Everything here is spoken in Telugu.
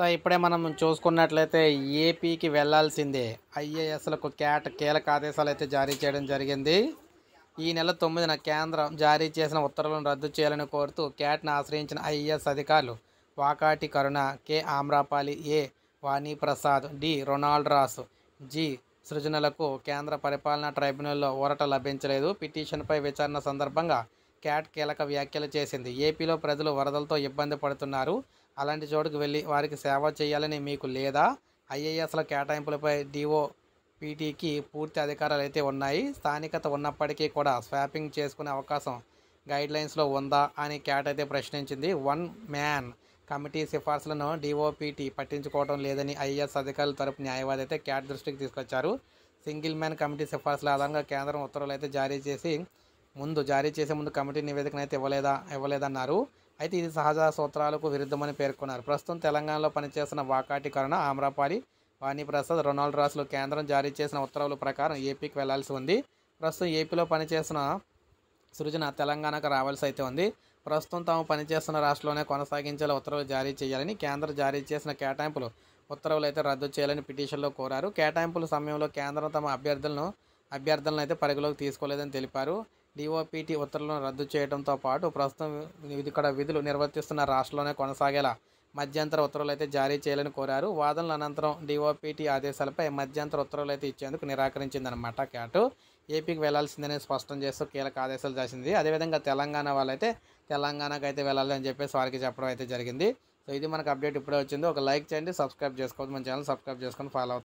సో ఇప్పుడే మనం చూసుకున్నట్లయితే ఏపీకి వెళ్లాల్సిందే ఐఏఎస్లకు క్యాట్ కీలక ఆదేశాలు అయితే జారీ చేయడం జరిగింది ఈ నెల తొమ్మిదిన కేంద్రం జారీ చేసిన ఉత్తర్వులను రద్దు చేయాలని కోరుతూ క్యాట్ను ఆశ్రయించిన ఐఏఎస్ అధికారులు Vakati Karuna K Amrapali A Vaniprasad D Ronald Ross G సృజనలకు కేంద్ర పరిపాలనా ట్రైబ్యునల్లో ఊరట లభించలేదు పిటిషన్పై విచారణ సందర్భంగా క్యాట్ కీలక వ్యాఖ్యలు చేసింది ఏపీలో ప్రజలు వరదలతో ఇబ్బంది పడుతున్నారు అలాంటి చోటుకు వెళ్ళి వారికి సేవ చేయాలని మీకు లేదా ఐఏఎస్ల కేటాయింపులపై డిఓ పీటీకి పూర్తి అధికారాలు అయితే ఉన్నాయి స్థానికత ఉన్నప్పటికీ కూడా స్వాపింగ్ చేసుకునే అవకాశం గైడ్లైన్స్లో ఉందా అని క్యాట్ అయితే ప్రశ్నించింది వన్ మ్యాన్ కమిటీ సిఫార్సులను డిఓపీటీ పట్టించుకోవడం లేదని ఐఏఎస్ అధికారుల తరపు న్యాయవాది అయితే క్యాట్ దృష్టికి తీసుకొచ్చారు సింగిల్ మ్యాన్ కమిటీ సిఫార్సుల ఆధారంగా కేంద్రం ఉత్తర్వులు అయితే జారీ చేసి ముందు జారీ చేసే ముందు కమిటీ నివేదికను అయితే ఇవ్వలేదా ఇవ్వలేదన్నారు అయితే ఇది సహజ సూత్రాలకు విరుద్ధమని పేర్కొన్నారు ప్రస్తుతం తెలంగాణలో పనిచేస్తున్న వాకాటి కరుణ ఆమ్రపాలి వాణిప్రసాద్ రొనాల్డ్ రాసులు కేంద్రం జారీ చేసిన ఉత్తర్వుల ప్రకారం ఏపీకి వెళ్లాల్సి ఉంది ప్రస్తుతం ఏపీలో పనిచేసిన సృజన తెలంగాణకు రావాల్సి అయితే ఉంది ప్రస్తుతం తాము పనిచేస్తున్న రాష్ట్రంలోనే కొనసాగించేలా ఉత్తర్వులు జారీ చేయాలని కేంద్రం జారీ చేసిన కేటాయింపులు ఉత్తర్వులు అయితే రద్దు చేయాలని పిటిషన్లో కోరారు కేటాయింపుల సమయంలో కేంద్రం తమ అభ్యర్థులను అభ్యర్థులను అయితే పరిగలోకి తీసుకోలేదని తెలిపారు డిఓపిటి ఉత్తర్వులను రద్దు చేయడంతో పాటు ప్రస్తుతం ఇక్కడ విధులు నిర్వర్తిస్తున్న రాష్ట్రంలోనే కొనసాగేలా మధ్యంతర ఉత్తర్వులు అయితే జారీ చేయాలని కోరారు వాదనల అనంతరం డిఓపీటీ ఆదేశాలపై మధ్యంతర ఉత్తర్వులు అయితే ఇచ్చేందుకు నిరాకరించిందనమాట క్యాటు ఏపీకి వెళ్లాల్సిందని స్పష్టం చేస్తూ కీలక ఆదేశాలు చేసింది అదేవిధంగా తెలంగాణ వాళ్ళైతే తెలంగాణకు అయితే వెళ్ళాలి అని చెప్పేసి వారికి చెప్పడం అయితే జరిగింది సో ఇది మనకు అప్డేట్ ఇప్పుడే వచ్చింది ఒక లైక్ చేయండి సబ్స్క్రైబ్ చేసుకోవద్దు మన ఛానల్ సబ్స్క్రైబ్ చేసుకొని ఫాలో అవుతుంది